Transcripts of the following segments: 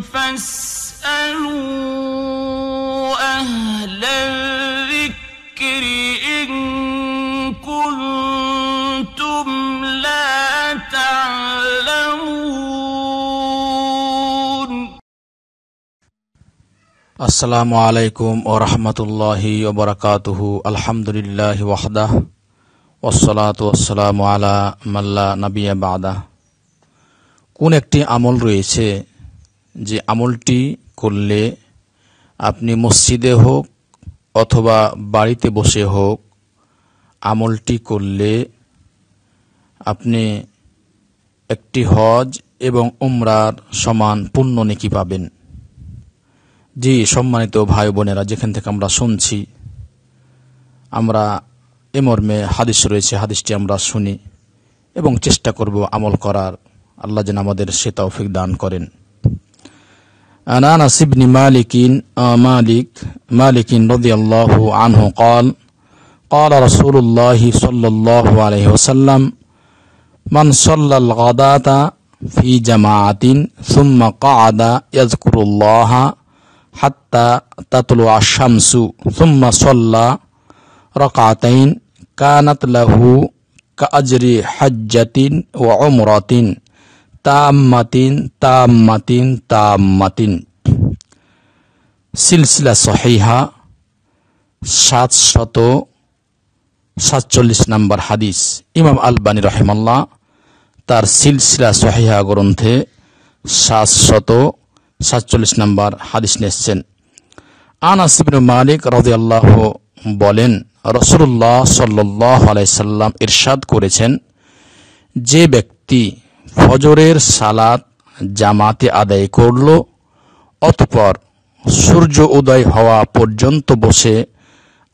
فاسألوا أهل الذكر إن كنتم لا تعلمون السلام عليكم ورحمة الله وبركاته الحمد لله وحده والصلاة والسلام على من لا نبي بعده কোন একটি আমল রয়েছে যে আমলটি করলে আপনি মসজিদে হোক অথবা বাড়িতে বসে হোক আমলটি করলে আপনি একটি হজ এবং উমরার সমান পুণ্য নেকি পাবেন জি সম্মানিত ভাই বোনেরা যেখান থেকে আমরা শুনছি আমরা এ মর্মে হাদিস রয়েছে হাদিসটি আমরা শুনি এবং চেষ্টা করব আমল করার আল্লাহ যেন আমাদের সে তৌফিক দান করেন عن أنس بن مالك آه، مالك مالك رضي الله عنه قال قال رسول الله صلى الله عليه وسلم من صلى الغداة في جماعة ثم قعد يذكر الله حتى تطلع الشمس ثم صلى ركعتين كانت له كأجر حجة وعمرة তাম তাম মাতিন মাতিন তাম মাতিন সিলসিলা সহিহা সাত শত সাতচল্লিশ নম্বর হাদিস ইমাম আলবানী রহেমাল্লাহ তার সিলসিলা সহিহা গ্রন্থে সাত শত সাতচল্লিশ নম্বর হাদিস নিয়েছেন আনাসিবিন মালিক রদিয়াল্লাহ বলেন রসুল্লাহ সাল্লাহ আলাইসাল্লাম ইরশাদ করেছেন যে ব্যক্তি ফজরের সালাত জামাতে আদায় করল অতপর সূর্য উদয় হওয়া পর্যন্ত বসে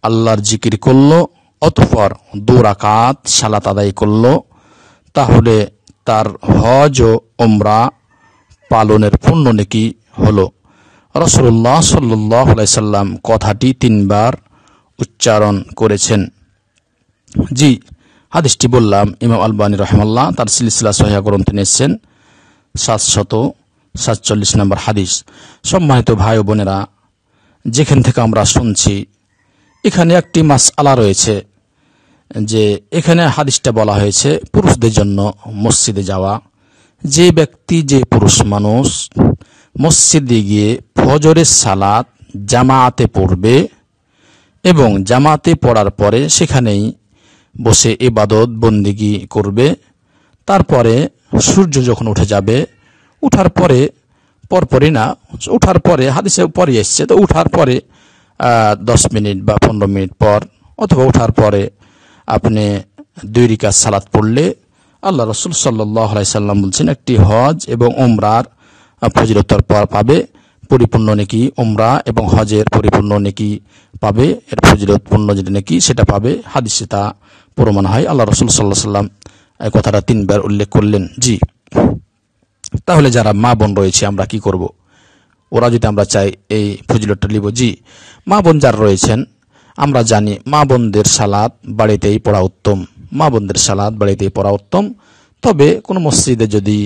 আল্লাহর জিকির করল অতপর দু সালাত আদায় করল তাহলে তার হজ ও ওমরা পালনের পূর্ণ নাকি হল রসুল্লাহ সাল্লাহ সাল্লাম কথাটি তিনবার উচ্চারণ করেছেন জি হাদিসটি বললাম ইমাম আলবানী রহমাল্লাহ তার সিলিসিলা সহিয়া গ্রন্থে নিয়েছেন সাতশত সাতচল্লিশ নম্বর হাদিস সম্মানিত ভাই বোনেরা যেখান থেকে আমরা শুনছি এখানে একটি মাস আলা রয়েছে যে এখানে হাদিসটা বলা হয়েছে পুরুষদের জন্য মসজিদে যাওয়া যে ব্যক্তি যে পুরুষ মানুষ মসজিদে গিয়ে ফজরের সালাদ জামাতে পড়বে এবং জামাতে পড়ার পরে সেখানেই বসে এবাদত বন্দিগি করবে তারপরে সূর্য যখন উঠে যাবে উঠার পরে পরপরই না উঠার পরে হাদিসে পরে এসছে তো উঠার পরে দশ মিনিট বা পনেরো মিনিট পর অথবা উঠার পরে আপনি দুই রিকা সালাত পড়লে আল্লাহ রসুল সাল্লাই সাল্লাম বলছেন একটি হজ এবং ওমরার ফজিরতর পর পাবে পরিপূর্ণ নাকি ওমরা এবং হজের পরিপূর্ণ নাকি পাবে এর ফজিলতপূর্ণ যেটা নাকি সেটা পাবে হাদিসে তা প্রমাণ হয় আল্লাহ রসুল সাল্লাহ সাল্লাম এই কথাটা তিনবার উল্লেখ করলেন জি তাহলে যারা মা বোন রয়েছে আমরা কি করব। ওরা যদি আমরা চাই এই ফজিলতটা নিব জি মা বোন যারা রয়েছেন আমরা জানি মা বোনদের সালাদ বাড়িতেই পড়া উত্তম মা বোনদের সালাদ বাড়িতেই পড়া উত্তম তবে কোনো মসজিদে যদি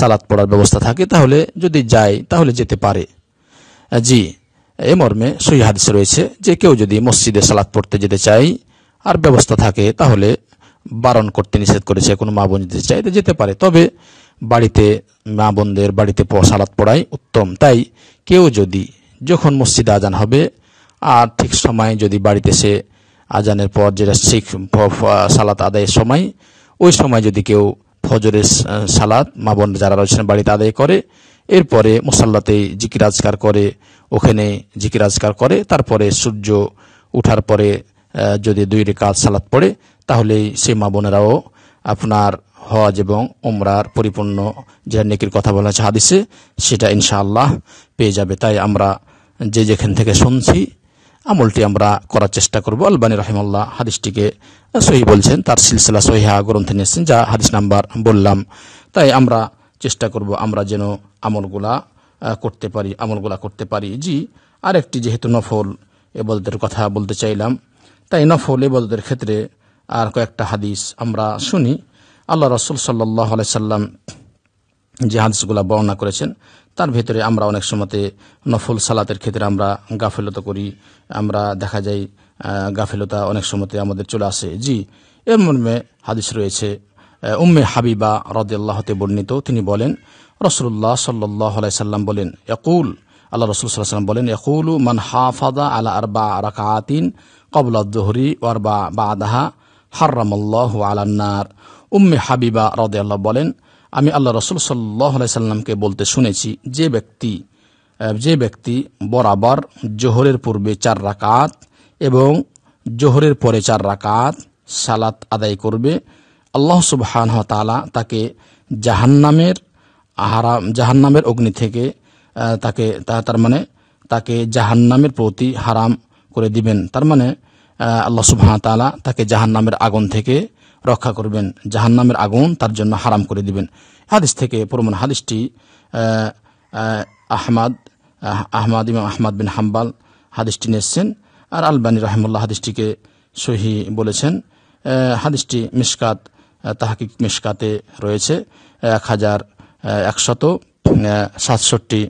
সালাদ পড়ার ব্যবস্থা থাকে তাহলে যদি যায় তাহলে যেতে পারে জি এ মর্মে সহি রয়েছে যে কেউ যদি মসজিদে সালাদ পড়তে যেতে চায় আর ব্যবস্থা থাকে তাহলে বারণ করতে নিষেধ করেছে কোনো মা বোন যদি চাইতে যেতে পারে তবে বাড়িতে মা বোনদের বাড়িতে সালাত পড়াই উত্তম তাই কেউ যদি যখন মসজিদে আজান হবে আর ঠিক সময়ে যদি বাড়িতে সে আজানের পর যেটা শিখ সালাত আদায়ের সময় ওই সময় যদি কেউ ফজরের সালাত মা বোন যারা রয়েছেন বাড়িতে আদায় করে এরপরে মোসাল্লাতে জিকিরাজকার করে ওখানে জিকিরাজকার করে তারপরে সূর্য উঠার পরে যদি দুই রেকাত সালাত পড়ে তাহলে সেই মা বোনেরাও আপনার হজ এবং ওমরার পরিপূর্ণ যে নেকির কথা বলা হচ্ছে হাদিসে সেটা ইনশাআল্লাহ পেয়ে যাবে তাই আমরা যে যেখান থেকে শুনছি আমলটি আমরা করার চেষ্টা করব আলবানী রহিমাল্লাহ হাদিসটিকে সহি বলছেন তার সিলসিলা সহিহা গ্রন্থে নিয়েছেন যা হাদিস নাম্বার বললাম তাই আমরা চেষ্টা করব আমরা যেন আমলগুলা করতে পারি আমলগুলা করতে পারি জি আরেকটি যেহেতু নফল এ বলতে কথা বলতে চাইলাম তাই নফল ইবাদতের ক্ষেত্রে আর কয়েকটা হাদিস আমরা শুনি আল্লাহ রসুল সাল্লাহ সাল্লাম যে হাদিসগুলা বর্ণনা করেছেন তার ভেতরে আমরা অনেক সময়তে নফল সালাতের ক্ষেত্রে আমরা গাফিলতা করি আমরা দেখা যায় গাফিলতা অনেক সময়তে আমাদের চলে আসে জি এর মর্মে হাদিস রয়েছে উম্মে হাবিবা রদে আল্লাহতে বর্ণিত তিনি বলেন রসুল্লাহ সাল্লাহ সাল্লাম বলেন একুল আল্লাহ রসুল বলেন ইয়াকুলু মান হাফাদা আলা আরবা রাকাতিন কবলা দোহরি ওয়ারবা বা আদাহা হার্রামল্লাহ আলান্নার উম্মে হাবিবা রদে আল্লাহ বলেন আমি আল্লাহ রসুল সাল্লাহ সাল্লামকে বলতে শুনেছি যে ব্যক্তি যে ব্যক্তি বরাবর জোহরের পূর্বে চার রাকাত এবং জোহরের পরে চার রাকাত সালাত আদায় করবে আল্লাহ সুবহান তাকে জাহান্নামের আহারাম জাহান্নামের অগ্নি থেকে তাকে তার মানে তাকে জাহান্নামের প্রতি হারাম করে দিবেন তার মানে আল্লাহ সুবাহতালা তালা তাকে জাহান্নামের আগুন থেকে রক্ষা করবেন জাহান্নামের আগুন তার জন্য হারাম করে দিবেন হাদিস থেকে প্রমাণ হাদিসটি আহমাদ আহমাদ ইমাম আহমাদ বিন হাম্বাল হাদিসটি নিয়েছেন আর আলবানী রহমুল্লাহ হাদিসটিকে সহি বলেছেন হাদিসটি মিসকাত তাহাকিক মিসকাতে রয়েছে এক হাজার একশত সাতষট্টি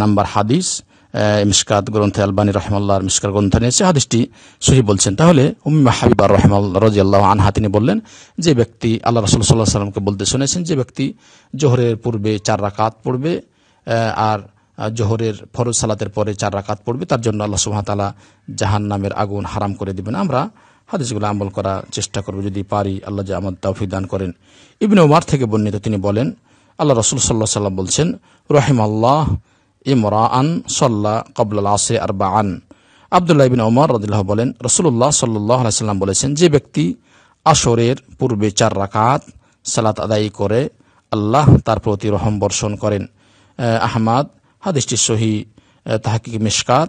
নাম্বার হাদিস মিসকাত গ্রন্থে আলবানী রহমাল্লাহর মিসকার গ্রন্থ নিয়েছে হাদিসটি সহি বলছেন তাহলে উম্মা হাবিবার রহমাল আল্লাহ আনহা তিনি বললেন যে ব্যক্তি আল্লাহ রসুল সাল্লাহ সাল্লামকে বলতে শুনেছেন যে ব্যক্তি জোহরের পূর্বে চার রাকাত পড়বে আর জোহরের ফরজ সালাতের পরে চার রাকাত পড়বে তার জন্য আল্লাহ আলা জাহান নামের আগুন হারাম করে দেবেন আমরা হাদিসগুলো আমল করার চেষ্টা করব যদি পারি আল্লাহ যে আমার দান করেন ইবনে ওমার থেকে বর্ণিত তিনি বলেন আল্লাহ রসুল সাল্লাহ সাল্লাম বলছেন ইমরা আন সাল্লাহ কবুল আসে আর বা আন আবদুল্লাহ বিন ওমর রদুল্লাহ বলেন রসুল্লাহ সাল্লাহ সাল্লাম বলেছেন যে ব্যক্তি আসরের পূর্বে চার রাকাত সালাত আদায় করে আল্লাহ তার প্রতি রহম বর্ষণ করেন আহমাদ হাদিসটি সহি তাহাকি মিসকাত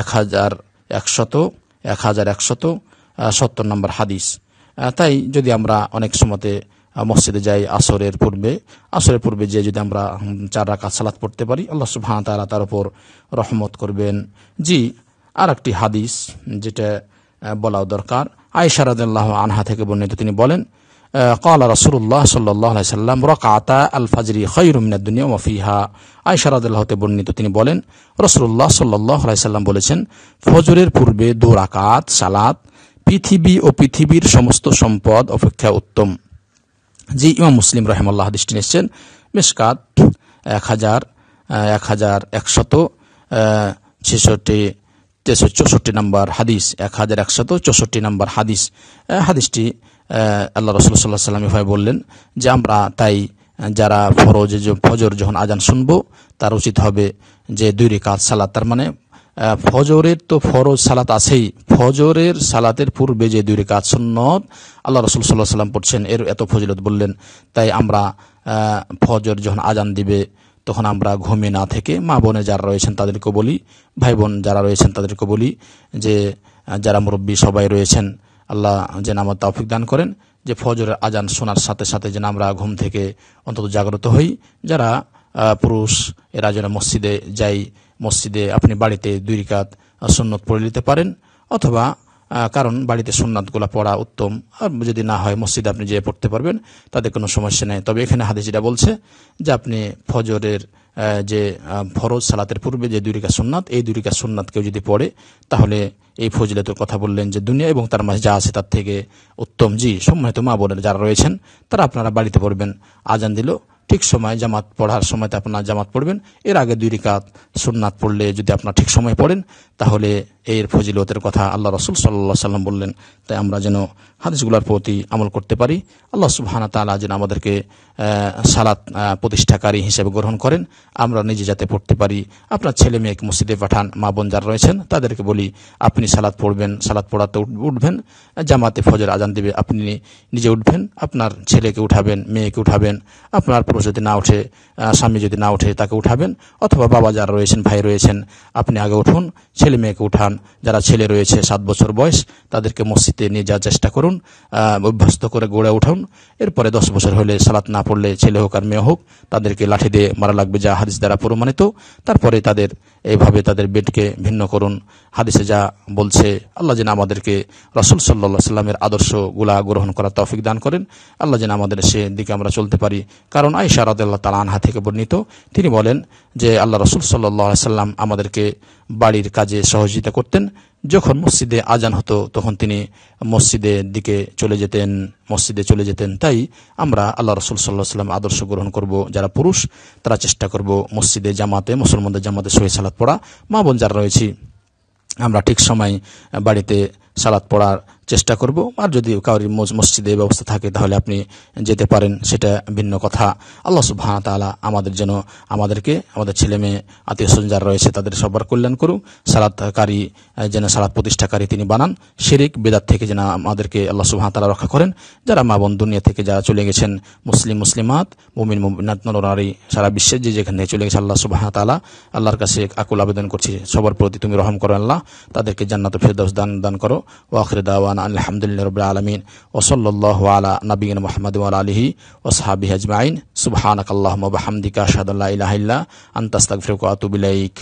এক হাজার একশত এক হাজার একশত সত্তর নম্বর হাদিস তাই যদি আমরা অনেক সময়তে মসজিদে যাই আসরের পূর্বে আসরের পূর্বে যে যদি আমরা চার রাকাত সালাত পড়তে পারি আল্লাহ সুবাহ তালা তার উপর রহমত করবেন জি আর একটি হাদিস যেটা বলাও দরকার আয়সারাদাল্লাহ আনহা থেকে বর্ণিত তিনি বলেন قال رسول الله صلى الله عليه وسلم ركعتا الفجر خير من الدنيا وفيها আয়েশা রাদিয়াল্লাহু তাআলা বর্ণিত তিনি বলেন রাসূলুল্লাহ সাল্লাল্লাহু আলাইহি সাল্লাম বলেছেন ফজরের পূর্বে দু রাকাত সালাত পৃথিবী ও পৃথিবীর সমস্ত সম্পদ অপেক্ষা উত্তম জি ইমাম মুসলিম রহেমাল্লাহ হাদিসটি নিয়েছেন মিসকাত এক হাজার এক হাজার একশত ছেষট্টি চৌষট্টি নম্বর হাদিস এক হাজার একশত চৌষট্টি নম্বর হাদিস হাদিসটি আল্লাহ রসুল সাল্লাহ সাল্লাম ভাই বললেন যে আমরা তাই যারা ফরজ ফজর যখন আজান শুনবো তার উচিত হবে যে দুই রেখাত সালাত তার মানে ফজরের তো ফরজ সালাত আছেই ফজরের সালাতের পূর্বে যে দুই রেখা সন্নত আল্লাহ রসুল সাল্লাহ সাল্লাম পড়ছেন এর এত ফজিলত বললেন তাই আমরা ফজর যখন আজান দিবে তখন আমরা ঘুমিয়ে না থেকে মা বোনে যারা রয়েছেন তাদেরকে বলি ভাই বোন যারা রয়েছেন তাদেরকে বলি যে যারা মুরব্বী সবাই রয়েছেন আল্লাহ যেন আমার তাফিক দান করেন যে ফজরের আজান শোনার সাথে সাথে যেন আমরা ঘুম থেকে অন্তত জাগ্রত হই যারা পুরুষ এরা যেন মসজিদে যাই মসজিদে আপনি বাড়িতে দুই রিকাত সুন্নত পড়ে নিতে পারেন অথবা কারণ বাড়িতে সুন্নাতগুলো পড়া উত্তম আর যদি না হয় মসজিদে আপনি যেয়ে পড়তে পারবেন তাতে কোনো সমস্যা নেই তবে এখানে হাদিস যেটা বলছে যে আপনি ফজরের যে ফরজ সালাতের পূর্বে যে দুরিকা সুন্নাত এই দুরিকা সুন্নাত কেউ যদি পড়ে তাহলে এই ফজিলতের কথা বললেন যে দুনিয়া এবং তার মাঝে যা আছে তার থেকে উত্তম জি সম্মানিত মা বোনের যারা রয়েছেন তারা আপনারা বাড়িতে পড়বেন আজান দিল ঠিক সময় জামাত পড়ার সময়তে আপনার জামাত পড়বেন এর আগে দুই রিকাত সুন্নাত পড়লে যদি আপনার ঠিক সময় পড়েন তাহলে এর ফজিলতের কথা আল্লাহ রসুল সাল্লাহ সাল্লাম বললেন তাই আমরা যেন হাদিসগুলোর প্রতি আমল করতে পারি আল্লাহ সুবহানা তালা যেন আমাদেরকে সালাত প্রতিষ্ঠাকারী হিসেবে গ্রহণ করেন আমরা নিজে যাতে পড়তে পারি আপনার ছেলে মেয়েকে মসজিদে পাঠান মা বোন যারা রয়েছেন তাদেরকে বলি আপনি সালাদ পড়বেন সালাদ পড়াতে উঠবেন জামাতে ফজর আজান দেবে আপনি নিজে উঠবেন আপনার ছেলেকে উঠাবেন মেয়েকে উঠাবেন আপনার পুরুষ যদি না উঠে স্বামী যদি না উঠে তাকে উঠাবেন অথবা বাবা যারা রয়েছেন ভাই রয়েছেন আপনি আগে উঠুন ছেলে মেয়েকে উঠান যারা ছেলে রয়েছে সাত বছর বয়স তাদেরকে মসজিদে নিয়ে যাওয়ার চেষ্টা করুন করুন অভ্যস্ত করে গড়ে উঠুন এরপরে দশ বছর হলে সালাত না পড়লে ছেলে হোক আর মেয়ে হোক তাদেরকে লাঠি দিয়ে মারা লাগবে যা হাদিস দ্বারা প্রমাণিত তারপরে তাদের এইভাবে তাদের বেডকে ভিন্ন করুন হাদিসে যা বলছে আল্লাহ যেন আমাদেরকে রসুল সাল্লা সাল্লামের আদর্শগুলা গ্রহণ করার তৌফিক দান করেন আল্লাহ যেন আমাদের সে দিকে আমরা চলতে পারি কারণ আইসা রাদাল্লাহ তালা আনহা থেকে বর্ণিত তিনি বলেন যে আল্লাহ রসুল সাল্লাহ সাল্লাম আমাদেরকে বাড়ির কাজে সহযোগিতা করতেন যখন মসজিদে আজান হতো তখন তিনি মসজিদের দিকে চলে যেতেন মসজিদে চলে যেতেন তাই আমরা আল্লাহ রসুল সাল্লাহ সাল্লাম আদর্শ গ্রহণ করব যারা পুরুষ তারা চেষ্টা করব মসজিদে জামাতে মুসলমানদের জামাতে সহি সালাত পড়া মা বোন যারা রয়েছি আমরা ঠিক সময় বাড়িতে সালাত পড়ার চেষ্টা করব আর যদি কাউরির মসজিদে ব্যবস্থা থাকে তাহলে আপনি যেতে পারেন সেটা ভিন্ন কথা আল্লাহ সুবাহ তালা আমাদের যেন আমাদেরকে আমাদের ছেলে মেয়ে আত্মীয় স্বজন যারা রয়েছে তাদের সবার কল্যাণ করুন সালাতকারী যেন সালাত প্রতিষ্ঠাকারী তিনি বানান শিরিক বেদাত থেকে যেন আমাদেরকে আল্লাহ সুবাহ তালা রক্ষা করেন যারা মা বোন দুনিয়া থেকে যারা চলে গেছেন মুসলিম মুসলিমাত মুমিন মুমিনাত নরনারী সারা বিশ্বের যে যেখানে চলে গেছে আল্লাহ সুবাহ তালা আল্লাহর কাছে আকুল আবেদন করছি সবার প্রতি তুমি রহম করো আল্লাহ তাদেরকে জান্নাত ফেরদাস দান দান করো ওয়াখির দাওয়ান দাওয়ানা আলহামদুলিল্লাহ রবিল আলমিন ওসল্লাহ আলা নবীন মোহাম্মদ আলহি ওসহাবি আজমাইন সুবহানক আল্লাহ হামদিকা শাহাদ আল্লাহ ইলাহিল্লা আন্তাস্তাক ফিরকাতুবিলাইক